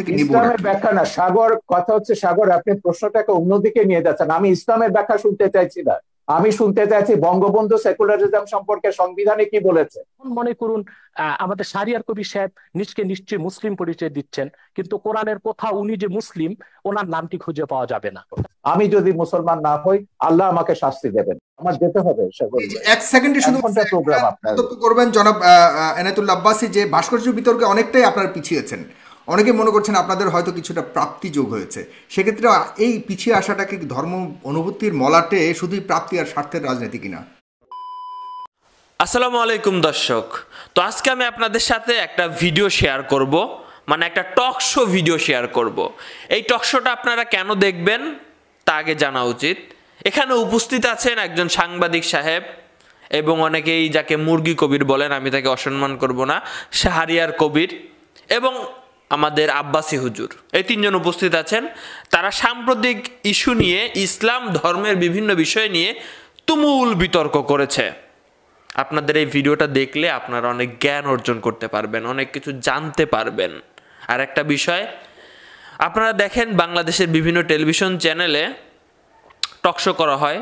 ইসলামের ব্যাখ্যা না সাগর কথা হচ্ছে সাগর আপনি প্রশ্নটাকে অন্যদিকে নিয়ে যাচ্ছেন আমি ইসলামের ব্যাখ্যা শুনতে চাইছি না আমি শুনতে চাইছি বঙ্গবন্ধু সেকুলারিজম সম্পর্কে সংবিধানে কি বলেছে মনে করুন আমাদের সারিয়ার কবি সাহেব নিজকে নিশ্চয়ই মুসলিম পরিচয় দিচ্ছেন কিন্তু কোরআনের কোথাও উনি যে মুসলিম ওনার নামটি খুঁজে পাওয়া যাবে না আমি যদি মুসলমান না হই আল্লাহ আমাকে শাস্তি দেবেন আমার যেতে হবে এক সেকেন্ডে শুধু কোনটা প্রোগ্রাম আপনার করবেন জনাব এনায়তুল্লা আব্বাসী যে ভাস্কর্য বিতর্কে অনেকটাই আপনার পিছিয়েছেন অনেকে মনে করছেন আপনাদের হয়তো কিছুটা প্রাপ্তি যোগ হয়েছে সেক্ষেত্রে এই পিছিয়ে আসাটাকে ধর্ম অনুভূতির মলাটে শুধুই প্রাপ্তি আর স্বার্থের রাজনীতি কিনা আসসালামু আলাইকুম দর্শক তো আজকে আমি আপনাদের সাথে একটা ভিডিও শেয়ার করব মানে একটা টক শো ভিডিও শেয়ার করব। এই টক শোটা আপনারা কেন দেখবেন তা আগে জানা উচিত এখানে উপস্থিত আছেন একজন সাংবাদিক সাহেব এবং অনেকেই যাকে মুরগি কবির বলেন আমি তাকে অসম্মান করব না শাহরিয়ার কবির এবং আমাদের আব্বাসী হুজুর এই তিনজন উপস্থিত আছেন তারা সাম্প্রতিক ইস্যু নিয়ে ইসলাম ধর্মের বিভিন্ন বিষয় নিয়ে তুমুল বিতর্ক করেছে আপনাদের এই ভিডিওটা দেখলে আপনারা অনেক জ্ঞান অর্জন করতে পারবেন অনেক কিছু জানতে পারবেন আর একটা বিষয় আপনারা দেখেন বাংলাদেশের বিভিন্ন টেলিভিশন চ্যানেলে টকশো করা হয়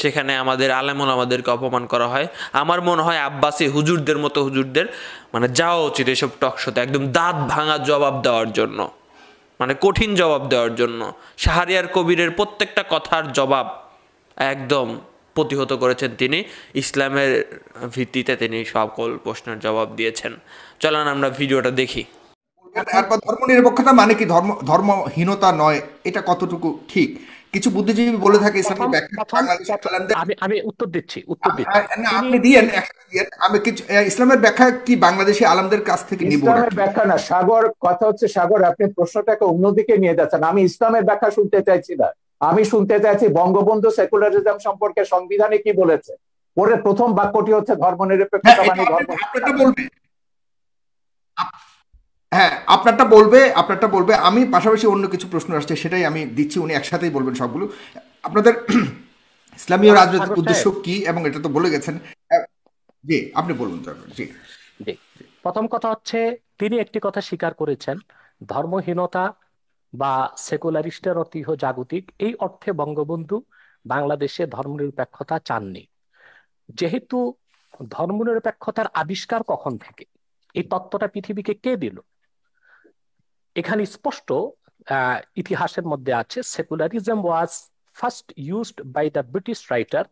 সেখানে আমাদের আলেমন আমাদেরকে অপমান করা হয় আমার মনে হয় আব্বাসী হুজুরদের মতো হুজুরদের মানে যাওয়া উচিত এসব টকশোতে একদম দাঁত ভাঙা জবাব দেওয়ার জন্য মানে কঠিন জবাব দেওয়ার জন্য শাহরিয়ার কবিরের প্রত্যেকটা কথার জবাব একদম প্রতিহত করেছেন তিনি ইসলামের ভিত্তিতে তিনি সকল প্রশ্নের জবাব দিয়েছেন চলেন আমরা ভিডিওটা দেখি ধর্ম নিরপেক্ষতা মানে কি ধর্ম ধর্মহীনতা নয় এটা কতটুকু ঠিক কিছু বুদ্ধিজীবী বলে থাকে ইসলামের ব্যাখ্যা আমি আমি উত্তর দিচ্ছি উত্তর দিচ্ছি না আপনি দিয়েন আমি কিছু ইসলামের ব্যাখ্যা কি বাংলাদেশি আলমদের কাছ থেকে নিব ইসলামের ব্যাখ্যা না সাগর কথা হচ্ছে সাগর আপনি প্রশ্নটাকে অন্যদিকে নিয়ে যাচ্ছেন আমি ইসলামের ব্যাখ্যা শুনতে চাইছি না আমি শুনতে চাইছি বঙ্গবন্ধু সেকুলারিজম সম্পর্কে সংবিধানে কি বলেছে পরে প্রথম বাক্যটি হচ্ছে হ্যাঁ, মানে ধর্ম মানে ধর্ম হ্যাঁ আপনারটা বলবে আপনারটা বলবে আমি পাশাপাশি অন্য কিছু প্রশ্ন আসছে সেটাই আমি দিচ্ছি উনি একসাথেই বলবেন সবগুলো আপনাদের ইসলামীয় আচ্ছা, রাজনৈতিক উদ্দেশ্য কি এবং এটা তো বলে গেছেন জি আপনি বলুন জি জি প্রথম কথা হচ্ছে তিনি একটি কথা স্বীকার করেছেন ধর্মহীনতা বা সেকুলারিস্টের অতিহ জাগতিক এই অর্থে বঙ্গবন্ধু বাংলাদেশে ধর্মনিরপেক্ষতা চাননি যেহেতু ধর্মনিরপেক্ষতার আবিষ্কার কখন থেকে এই তত্ত্বটা পৃথিবীকে কে দিল এখানে স্পষ্ট ইতিহাসের মধ্যে আছে secularism was first used by the British writer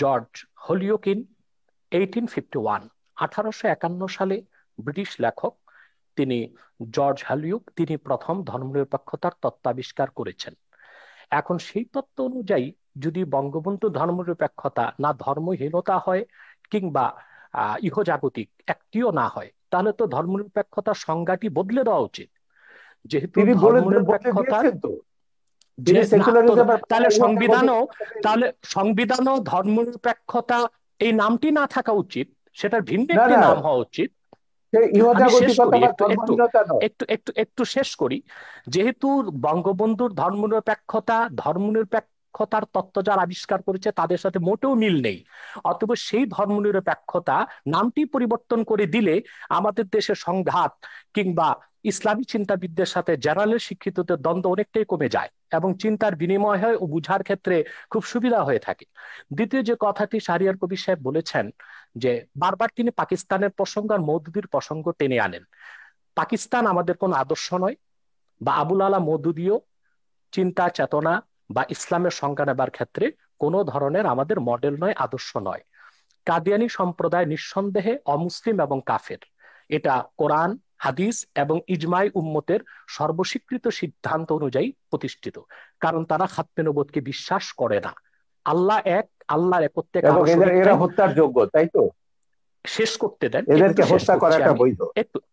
George Holyoake in eighteen fifty one আঠারোশো একান্ন সালে ব্রিটিশ লেখক তিনি জর্জ হালিউক তিনি প্রথম ধর্মনিরপেক্ষতার তত্ত্বাবিষ্কার করেছেন এখন সেই তত্ত্ব অনুযায়ী যদি বঙ্গবন্ধু ধর্মনিরপেক্ষতা না ধর্মহীনতা হয় কিংবা ইহজাগতিক একটিও না হয় তাহলে তো ধর্মনিরপেক্ষতার সংজ্ঞাটি বদলে দেওয়া উচিত যেহেতু তাহলে সংবিধানও তাহলে সংবিধানও ধর্মনিরপেক্ষতা এই নামটি না থাকা উচিত সেটার ভিন্ন একটি নাম হওয়া উচিত একটু একটু একটু শেষ করি যেহেতু বঙ্গবন্ধুর ধর্মনিরপেক্ষতা ধর্মনিরপেক্ষ নিরপেক্ষতার তত্ত্ব যারা আবিষ্কার করেছে তাদের সাথে মোটেও মিল নেই অতএব সেই ধর্ম নিরপেক্ষতা নামটি পরিবর্তন করে দিলে আমাদের দেশে সংঘাত কিংবা ইসলামী চিন্তাবিদদের সাথে জেনারেল শিক্ষিতদের দ্বন্দ্ব অনেকটাই কমে যায় এবং চিন্তার বিনিময় হয় ও বুঝার ক্ষেত্রে খুব সুবিধা হয়ে থাকে দ্বিতীয় যে কথাটি সারিয়ার কবি সাহেব বলেছেন যে বারবার তিনি পাকিস্তানের প্রসঙ্গ আর মৌদুদির প্রসঙ্গ টেনে আনেন পাকিস্তান আমাদের কোন আদর্শ নয় বা আবুল আলা মৌদুদিও চিন্তা চেতনা বা ইসলামের সংজ্ঞা নেবার ক্ষেত্রে কোনো ধরনের আমাদের মডেল নয় আদর্শ নয় কাদিয়ানি সম্প্রদায় নিঃসন্দেহে অমুসলিম এবং কাফের এটা কোরআন হাদিস এবং ইজমাই উম্মতের সর্বস্বীকৃত সিদ্ধান্ত অনুযায়ী প্রতিষ্ঠিত কারণ তারা খাতমে বিশ্বাস করে না আল্লাহ এক আল্লাহর একত্রে এরা হত্যার যোগ্য তাই তো শেষ করতে দেন একটু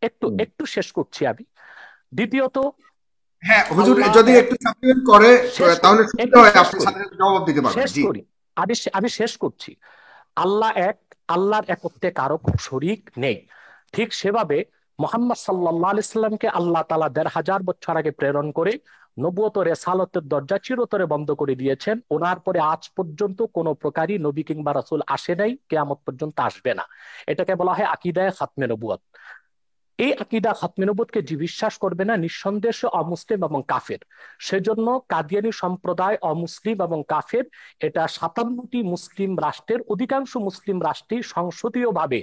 একটু একটু শেষ করছি আমি দ্বিতীয়ত হ্যাঁ, আমি শেষ করছি আল্লাহ এক আল্লাহর কারো শরিক নেই ঠিক সেভাবে মোহাম্মদ আল্লাহ তালা দেড় হাজার বছর আগে প্রেরণ করে নবুয়ত রেসালতের দরজা চিরতরে বন্ধ করে দিয়েছেন ওনার পরে আজ পর্যন্ত কোন প্রকারই নবী কিংবা রাসুল আসে নাই কেয়ামত পর্যন্ত আসবে না এটাকে বলা হয় আকিদায় খাতমে নবুয়ত এই আকিদা খাতমিনবতকে যে বিশ্বাস করবে না নিঃসন্দেহ অমুসলিম এবং কাফের সেজন্য কাদিয়ানি সম্প্রদায় অমুসলিম এবং কাফের এটা সাতান্নটি মুসলিম রাষ্ট্রের অধিকাংশ মুসলিম রাষ্ট্রে সংসদীয়ভাবে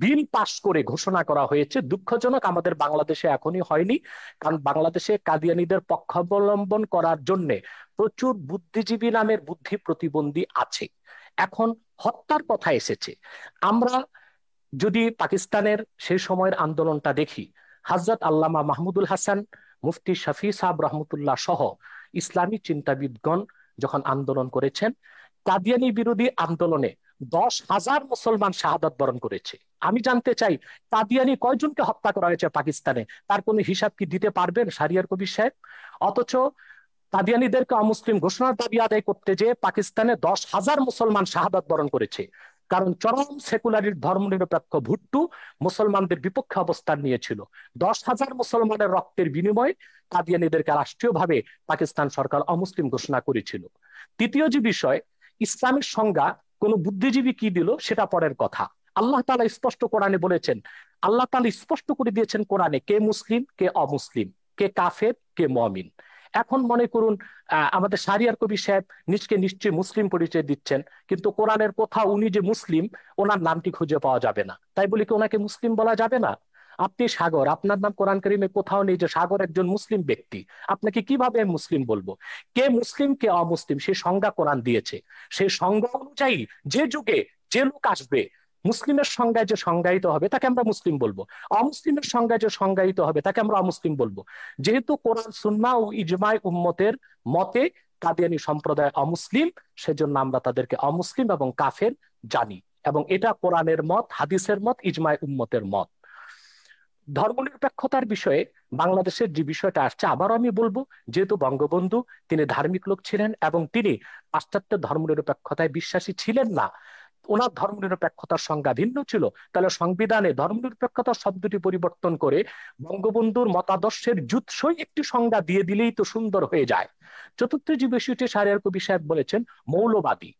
বিল পাশ করে ঘোষণা করা হয়েছে দুঃখজনক আমাদের বাংলাদেশে এখনই হয়নি কারণ বাংলাদেশে কাদিয়ানিদের পক্ষাবলম্বন করার জন্য প্রচুর বুদ্ধিজীবী নামের বুদ্ধি প্রতিবন্ধী আছে এখন হত্যার কথা এসেছে আমরা যদি পাকিস্তানের সেই সময়ের আন্দোলনটা দেখি হাজরত আল্লামা মাহমুদুল হাসান মুফতি শফি সাহ রহমতুল্লাহ সহ ইসলামী চিন্তাবিদগণ যখন আন্দোলন করেছেন কাদিয়ানি বিরোধী আন্দোলনে দশ হাজার মুসলমান শাহাদত বরণ করেছে আমি জানতে চাই কাদিয়ানি কয়জনকে হত্যা করা হয়েছে পাকিস্তানে তার কোনো হিসাব কি দিতে পারবেন সারিয়ার কবির সাহেব অথচ কাদিয়ানিদেরকে অমুসলিম ঘোষণার দাবি আদায় করতে যে পাকিস্তানে দশ হাজার মুসলমান শাহাদত বরণ করেছে কারণ চরম সেকুলারির নিরপেক্ষ ভুট্টু মুসলমানদের বিপক্ষে অবস্থান নিয়েছিল দশ হাজার মুসলমানের রক্তের বিনিময়ে কাদিয়ানিদেরকে রাষ্ট্রীয়ভাবে পাকিস্তান সরকার অমুসলিম ঘোষণা করেছিল তৃতীয় যে বিষয় ইসলামের সংজ্ঞা কোন বুদ্ধিজীবী কি দিল সেটা পরের কথা আল্লাহ তালা স্পষ্ট কোরআনে বলেছেন আল্লাহ তালা স্পষ্ট করে দিয়েছেন কোরআনে কে মুসলিম কে অমুসলিম কে কাফের কে মমিন এখন মনে করুন আমাদের সারিয়ার কবি সাহেব নিজকে নিশ্চয়ই মুসলিম পরিচয় দিচ্ছেন কিন্তু কোরআনের কোথাও উনি যে মুসলিম ওনার নামটি খুঁজে পাওয়া যাবে না তাই বলি কি ওনাকে মুসলিম বলা যাবে না আপনি সাগর আপনার নাম কোরআন করিমে কোথাও নেই যে সাগর একজন মুসলিম ব্যক্তি আপনাকে কিভাবে মুসলিম বলবো কে মুসলিম কে অমুসলিম সে সংজ্ঞা কোরআন দিয়েছে সেই সংজ্ঞা অনুযায়ী যে যুগে যে লোক আসবে মুসলিমের সংজ্ঞায় যে সংজ্ঞায়িত হবে তাকে আমরা মুসলিম বলবো অমুসলিমের সংজ্ঞায় যে সংজ্ঞায়িত হবে তাকে আমরা অমুসলিম বলবো যেহেতু কোরআন সুন্না ও ইজমায় উম্মতের মতে কাদিয়ানি সম্প্রদায় অমুসলিম সেজন্য আমরা তাদেরকে অমুসলিম এবং কাফের জানি এবং এটা কোরআনের মত হাদিসের মত ইজমায় উম্মতের মত ধর্ম নিরপেক্ষতার বিষয়ে বাংলাদেশের যে বিষয়টা আসছে আবারও আমি বলবো যেহেতু বঙ্গবন্ধু তিনি ধার্মিক লোক ছিলেন এবং তিনি পাশ্চাত্য ধর্ম নিরপেক্ষতায় বিশ্বাসী ছিলেন না ওনার ধর্মনিরপেক্ষতার সংজ্ঞা ভিন্ন ছিল তাহলে সংবিধানে ধর্মনিরপেক্ষতা শব্দটি পরিবর্তন করে বঙ্গবন্ধুর মতাদর্শের জুৎসই একটি সংজ্ঞা দিয়ে দিলেই তো সুন্দর হয়ে যায় চতুর্থ যে বিষয়টি সারিয়ার কবি সাহেব বলেছেন মৌলবাদী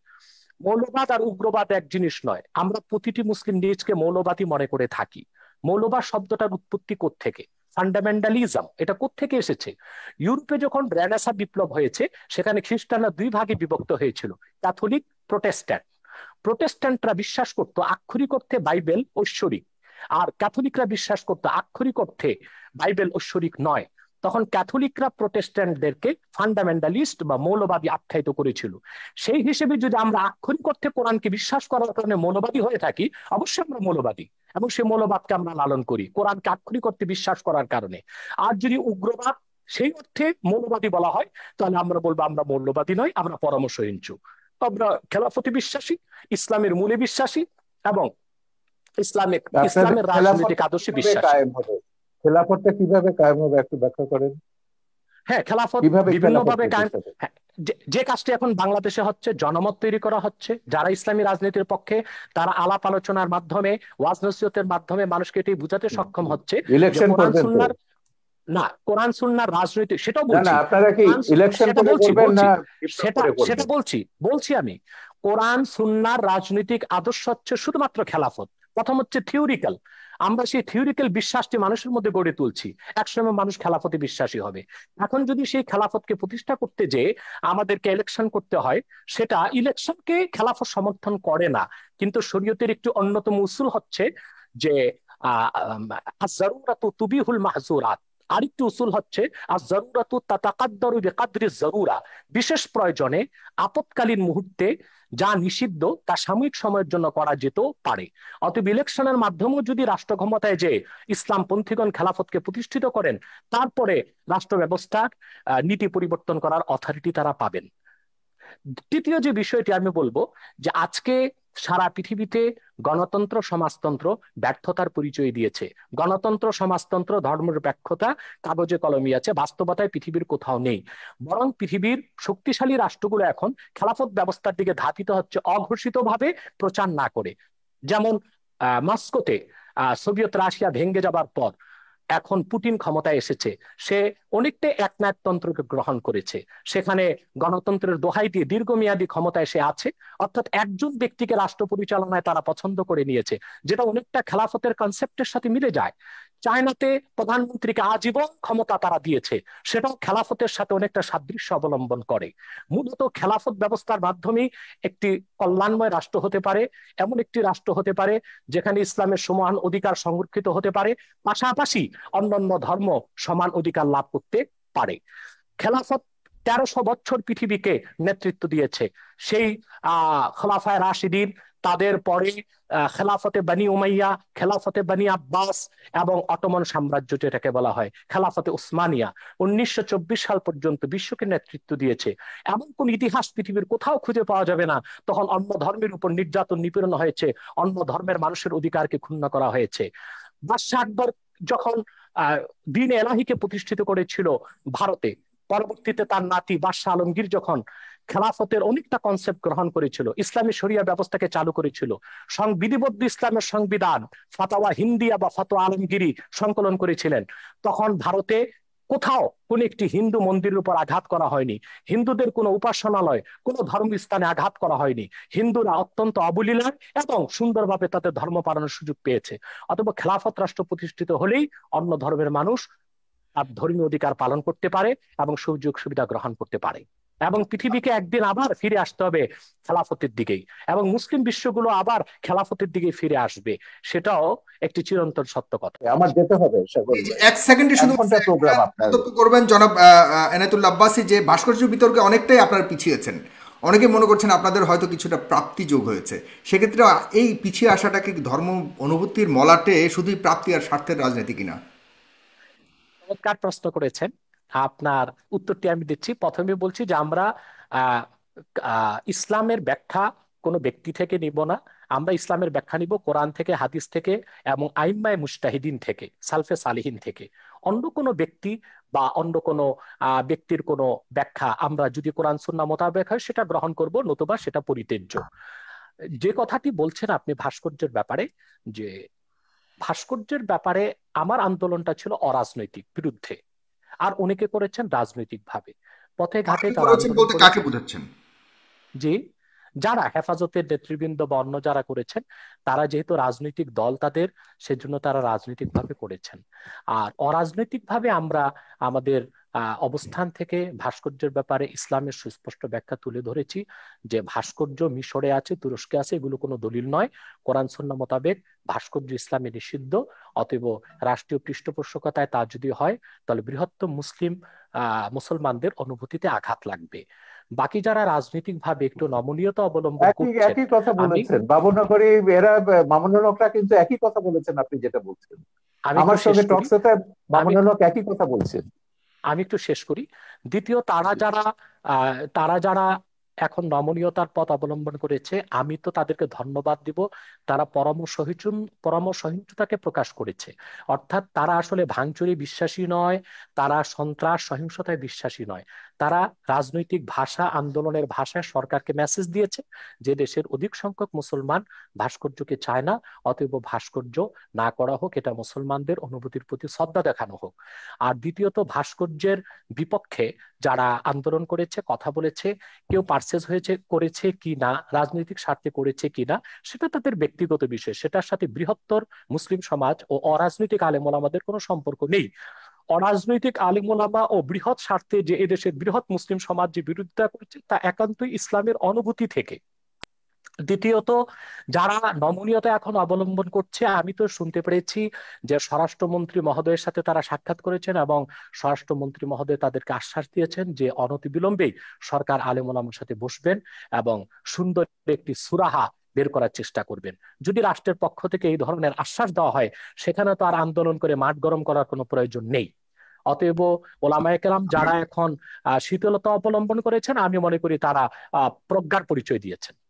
মৌলবাদ আর উগ্রবাদ এক জিনিস নয় আমরা প্রতিটি মুসলিম নিজকে মৌলবাদী মনে করে থাকি মৌলবাদ শব্দটার উৎপত্তি থেকে ফান্ডামেন্টালিজম এটা থেকে এসেছে ইউরোপে যখন রেনেসা বিপ্লব হয়েছে সেখানে খ্রিস্টানরা দুই ভাগে বিভক্ত হয়েছিল ক্যাথলিক প্রোটেস্ট্যান্ট প্রোটেস্ট্যান্টরা বিশ্বাস করত আক্ষরিক অর্থে বাইবেল ঐশ্বরিক আর ক্যাথলিকরা বিশ্বাস করত আক্ষরিক অর্থে বাইবেল ঐশ্বরিক নয় তখন ক্যাথলিকরা প্রোটেস্ট্যান্টদেরকে ফান্ডামেন্টালিস্ট বা মৌলবাদী আখ্যায়িত করেছিল সেই হিসেবে যদি আমরা আক্ষরিক অর্থে কোরআনকে বিশ্বাস করার কারণে মৌলবাদী হয়ে থাকি অবশ্যই আমরা মৌলবাদী এবং সেই মৌলবাদকে আমরা লালন করি কোরআনকে আক্ষরিক অর্থে বিশ্বাস করার কারণে আর যদি উগ্রবাদ সেই অর্থে মৌলবাদী বলা হয় তাহলে আমরা বলবো আমরা মৌলবাদী নয় আমরা পরামর্শহীন চুক আমরা খেলাফতি বিশ্বাসী ইসলামের মূলে বিশ্বাসী এবং ইসলামিক ইসলামের রাজনৈতিক আদর্শে বিশ্বাসী খেলাফতটা কিভাবে কায়েম হবে একটু ব্যাখ্যা করেন হ্যাঁ খেলাফত বিভিন্ন ভাবে হ্যাঁ, যে কাজটি এখন বাংলাদেশে হচ্ছে জনমত তৈরি করা হচ্ছে যারা ইসলামী রাজনীতির পক্ষে তারা আলাপ আলোচনার মাধ্যমে ওয়াজ নসিহতের মাধ্যমে মানুষকে এটি বুঝাতে সক্ষম হচ্ছে ইলেকশন না কোরআন সুন্নার রাজনৈতিক সেটাও বলছি আপনারা কি ইলেকশন না সেটা সেটা বলছি বলছি আমি কোরআন সুন্নার রাজনৈতিক আদর্শ হচ্ছে শুধুমাত্র খেলাফত প্রথম হচ্ছে থিওরিক্যাল আমরা সেই থিওরিক্যাল বিশ্বাসটি মানুষের মধ্যে গড়ে তুলছি একসময় মানুষ খেলাফতে বিশ্বাসী হবে এখন যদি সেই খেলাফতকে প্রতিষ্ঠা করতে যে আমাদেরকে ইলেকশন করতে হয় সেটা ইলেকশনকে খেলাফত সমর্থন করে না কিন্তু শরীয়তের একটি অন্যতম উসুল হচ্ছে যে আহ তুবিহুল মাহজুরাত আরেকটি উসুল হচ্ছে আর জরুরাতু তাতাকাদ্দারু বেকাদ্রি জরুরা বিশেষ প্রয়োজনে আপৎকালীন মুহূর্তে যা নিষিদ্ধ তা সাময়িক সময়ের জন্য করা যেত পারে অতএব ইলেকশনের মাধ্যমেও যদি রাষ্ট্র ক্ষমতায় যে ইসলাম পন্থীগণ খেলাফতকে প্রতিষ্ঠিত করেন তারপরে রাষ্ট্র ব্যবস্থার নীতি পরিবর্তন করার অথরিটি তারা পাবেন তৃতীয় যে বিষয়টি আমি বলবো যে আজকে সারা পৃথিবীতে গণতন্ত্র সমাজতন্ত্র ব্যর্থতার পরিচয় দিয়েছে গণতন্ত্র সমাজতন্ত্র ব্যাখ্যতা কাগজে কলমি আছে বাস্তবতায় পৃথিবীর কোথাও নেই বরং পৃথিবীর শক্তিশালী রাষ্ট্রগুলো এখন খেলাফত ব্যবস্থার দিকে ধাপিত হচ্ছে অঘোষিতভাবে প্রচার না করে যেমন মস্কোতে সোভিয়েত রাশিয়া ভেঙ্গে যাবার পর এখন পুটিন ক্ষমতায় এসেছে সে অনেকটা একনায়কতন্ত্রকে গ্রহণ করেছে সেখানে গণতন্ত্রের দোহাই দিয়ে দীর্ঘমেয়াদী ক্ষমতায় সে আছে অর্থাৎ একজন ব্যক্তিকে রাষ্ট্র পরিচালনায় তারা পছন্দ করে নিয়েছে যেটা অনেকটা খেলাফতের কনসেপ্টের সাথে মিলে যায় চায়নাতে প্রধানমন্ত্রীকে আজীবন ক্ষমতা তারা দিয়েছে সেটাও খেলাফতের সাথে অনেকটা সাদৃশ্য অবলম্বন করে মূলত খেলাফত ব্যবস্থার মাধ্যমে একটি কল্যাণময় রাষ্ট্র হতে পারে এমন একটি রাষ্ট্র হতে পারে যেখানে ইসলামের সমান অধিকার সংরক্ষিত হতে পারে পাশাপাশি অন্যান্য ধর্ম সমান অধিকার লাভ করতে পারে খেলাফত তেরোশো বছর পৃথিবীকে নেতৃত্ব দিয়েছে সেই আহ খলাফায় রাশিদিন তাদের পরে খেলাফতে বানি উমাইয়া খেলাফতে বানি আব্বাস এবং অটোমান সাম্রাজ্য যেটাকে বলা হয় খেলাফতে উসমানিয়া উনিশশো সাল পর্যন্ত বিশ্বকে নেতৃত্ব দিয়েছে এমন কোন ইতিহাস পৃথিবীর কোথাও খুঁজে পাওয়া যাবে না তখন অন্য ধর্মের উপর নির্যাতন নিপীড়ন হয়েছে অন্য ধর্মের মানুষের অধিকারকে ক্ষুণ্ণ করা হয়েছে বাদশাহ আকবর যখন দিন এলাহিকে প্রতিষ্ঠিত করেছিল ভারতে পরবর্তীতে তার নাতি বাদশাহ আলমগীর যখন খেলাফতের অনেকটা কনসেপ্ট গ্রহণ করেছিল ইসলামী শরিয়া ব্যবস্থাকে চালু করেছিল সংবিধিবদ্ধ ইসলামের সংবিধান ফাতাওয়া হিন্দিয়া বা ফাতোয়া আলমগিরি সংকলন করেছিলেন তখন ভারতে কোথাও কোন একটি হিন্দু মন্দিরের উপর আঘাত করা হয়নি হিন্দুদের কোনো উপাসনালয় কোন ধর্ম স্থানে আঘাত করা হয়নি হিন্দুরা অত্যন্ত অবলীলায় এবং সুন্দরভাবে তাদের ধর্ম পালনের সুযোগ পেয়েছে অথবা খেলাফত রাষ্ট্র প্রতিষ্ঠিত হলেই অন্য ধর্মের মানুষ তার ধর্মীয় অধিকার পালন করতে পারে এবং সুযোগ সুবিধা গ্রহণ করতে পারে এবং পৃথিবীকে একদিন আবার ফিরে আসতে হবে খেলাফতের দিকেই এবং মুসলিম বিশ্বগুলো আবার খেলাফতের দিকে ফিরে আসবে সেটাও একটি চিরন্তন সত্য কথা আমার যেতে হবে এক সেকেন্ডে শুধু প্রোগ্রাম করবেন জনাব এনায়তুল আব্বাসী যে ভাস্কর্য বিতর্কে অনেকটাই আপনারা পিছিয়েছেন অনেকে মনে করছেন আপনাদের হয়তো কিছুটা প্রাপ্তি যোগ হয়েছে সেক্ষেত্রে এই পিছিয়ে আসাটাকে ধর্ম অনুভূতির মলাটে শুধুই প্রাপ্তি আর স্বার্থের রাজনীতি কিনা কার প্রশ্ন করেছেন আপনার উত্তরটি আমি দিচ্ছি প্রথমে বলছি যে আমরা ইসলামের ব্যাখ্যা কোনো ব্যক্তি থেকে নিব না আমরা ইসলামের ব্যাখ্যা নিব কোরআন থেকে হাদিস থেকে এবং আইম্মায় মুস্তাহিদিন থেকে সালফে সালিহিন থেকে অন্য কোনো ব্যক্তি বা অন্য কোনো ব্যক্তির কোনো ব্যাখ্যা আমরা যদি কোরআন সুন্না মোতাবেক হয় সেটা গ্রহণ করব নতুবা সেটা পরিত্যাজ্য যে কথাটি বলছেন আপনি ভাস্কর্যের ব্যাপারে যে ভাস্কর্যের ব্যাপারে আমার আন্দোলনটা ছিল অরাজনৈতিক বিরুদ্ধে আর অনেকে করেছেন রাজনৈতিক ভাবে পথে ঘাটে জি যারা হেফাজতের নেতৃবৃন্দ বর্ণ যারা করেছেন তারা যেহেতু রাজনৈতিক দল তাদের সেজন্য তারা রাজনৈতিকভাবে করেছেন আর অরাজনৈতিকভাবে আমরা আমাদের অবস্থান থেকে ভাস্কর্যের ব্যাপারে ইসলামের সুস্পষ্ট ব্যাখ্যা তুলে ধরেছি যে ভাস্কর্য মিশরে আছে তুরস্কে আছে এগুলো কোনো দলিল নয় কোরআন সন্ন্য মোতাবেক ভাস্কর্য ইসলামে নিষিদ্ধ অতএব রাষ্ট্রীয় পৃষ্ঠপোষকতায় তা যদি হয় তাহলে বৃহত্তম মুসলিম মুসলমানদের অনুভূতিতে আঘাত লাগবে বাকি যারা রাজনৈতিক ভাবে একটু নমনীয়তা অবলম্বন করছেন একই কথা বলেছেন বাবুনগরে এরা মামুনুল কিন্তু একই কথা বলেছেন আপনি যেটা বলছেন আমার সঙ্গে টকসতে মামুনুল একই কথা বলছেন আমি একটু শেষ করি দ্বিতীয় তারা যারা তারা যারা এখন নমনীয়তার পথ অবলম্বন করেছে আমি তো তাদেরকে ধন্যবাদ দিব তারা পরামর্শহীন পরামর্শহীনতাকে প্রকাশ করেছে অর্থাৎ তারা আসলে ভাঙচুরে বিশ্বাসী নয় তারা সন্ত্রাস সহিংসতায় বিশ্বাসী নয় তারা রাজনৈতিক ভাষা আন্দোলনের ভাষায় সরকারকে মেসেজ দিয়েছে যে দেশের অধিক সংখ্যক মুসলমান ভাস্কর্যকে চায় না অতএব ভাস্কর্য না করা হোক এটা মুসলমানদের অনুভূতির প্রতি শ্রদ্ধা দেখানো হোক আর দ্বিতীয়ত ভাস্কর্যের বিপক্ষে যারা আন্দোলন করেছে কথা বলেছে কেউ পার্সেস হয়েছে করেছে কি না রাজনৈতিক স্বার্থে করেছে কি না সেটা তাদের ব্যক্তিগত বিষয় সেটার সাথে বৃহত্তর মুসলিম সমাজ ও অরাজনৈতিক আলেমল আমাদের কোনো সম্পর্ক নেই অরাজনৈতিক আলিমোলামা ও বৃহৎ স্বার্থে যে এদেশের বৃহৎ মুসলিম সমাজ যে বিরোধিতা করেছে তা একান্তই ইসলামের অনুভূতি থেকে দ্বিতীয়ত যারা নমনীয়তা এখন অবলম্বন করছে আমি তো শুনতে পেরেছি যে স্বরাষ্ট্রমন্ত্রী মহোদয়ের সাথে তারা সাক্ষাৎ করেছেন এবং স্বরাষ্ট্রমন্ত্রী মহোদয় তাদেরকে আশ্বাস দিয়েছেন যে অনতিবিলম্বেই সরকার আলেমুল সাথে বসবেন এবং সুন্দর একটি সুরাহা বের করার চেষ্টা করবেন যদি রাষ্ট্রের পক্ষ থেকে এই ধরনের আশ্বাস দেওয়া হয় সেখানে তো আর আন্দোলন করে মাঠ গরম করার কোনো প্রয়োজন নেই অতএব ওলামায় কালাম যারা এখন শীতলতা অবলম্বন করেছেন আমি মনে করি তারা প্রজ্ঞার পরিচয় দিয়েছেন